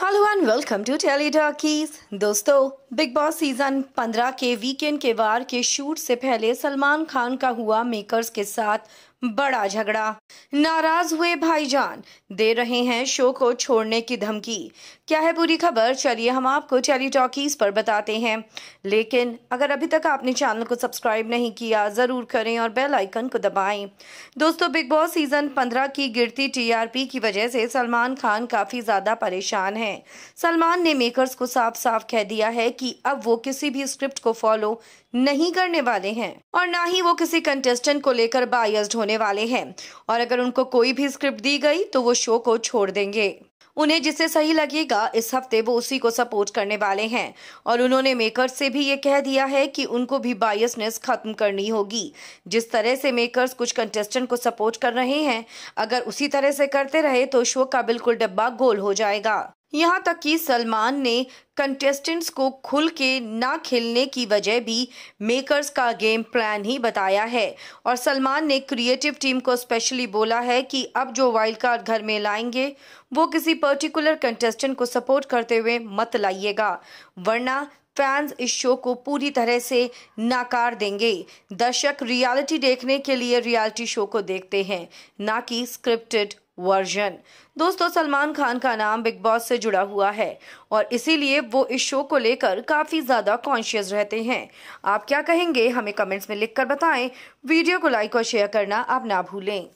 hello and welcome to Tele Talkies दोस्तों Bigg Boss season 15 के weekend के वार के शूट से पहले सलमान खान का हुआ मेकर्स के साथ बड़ा झगड़ा नाराज हुए भाईजान दे रहे हैं शो को छोड़ने की धमकी क्या है पूरी खबर चलिए हम आपको चैली टॉकीज पर बताते हैं लेकिन अगर अभी तक आपने चैनल को सब्सक्राइब नहीं किया ज़रूर करें और बेल आइकन को दबाएं दोस्तों बिग बॉस सीजन 15 की गिरती टीआरपी की वजह से सलमान खान काफ़ी ज़्यादा परेशान है सलमान ने मेकर्स को साफ साफ कह दिया है की अब वो किसी भी स्क्रिप्ट को फॉलो नहीं करने वाले है और ना ही वो किसी कंटेस्टेंट को लेकर बायस्ड होने होने वाले हैं और अगर उनको कोई भी स्क्रिप्ट दी गई तो वो शो को छोड़ देंगे उन्हें जिसे सही लगेगा इस हफ्ते वो उसी को सपोर्ट करने वाले हैं और उन्होंने मेकर्स से भी ये कह दिया है कि उनको भी बायसनेस खत्म करनी होगी जिस तरह से मेकर्स कुछ कंटेस्टेंट को सपोर्ट कर रहे हैं अगर उसी तरह से करते रहे तो शो का बिल्कुल डब्बा गोल हो जाएगा यहां तक कि सलमान ने कंटेस्टेंट्स को खुल के ना खेलने की वजह भी मेकर्स का गेम प्लान ही बताया है और सलमान ने क्रिएटिव टीम को स्पेशली बोला है कि अब जो वाइल्ड कार्ड घर में लाएंगे वो किसी पर्टिकुलर कंटेस्टेंट को सपोर्ट करते हुए मत लाइएगा वरना फैंस इस शो को पूरी तरह से नाकार देंगे दर्शक रियलिटी देखने के लिए रियलिटी शो को देखते हैं ना कि स्क्रिप्टेड वर्जन दोस्तों सलमान खान का नाम बिग बॉस से जुड़ा हुआ है और इसीलिए वो इस शो को लेकर काफ़ी ज़्यादा कॉन्शियस रहते हैं आप क्या कहेंगे हमें कमेंट्स में लिखकर बताएं वीडियो को लाइक और शेयर करना आप ना भूलें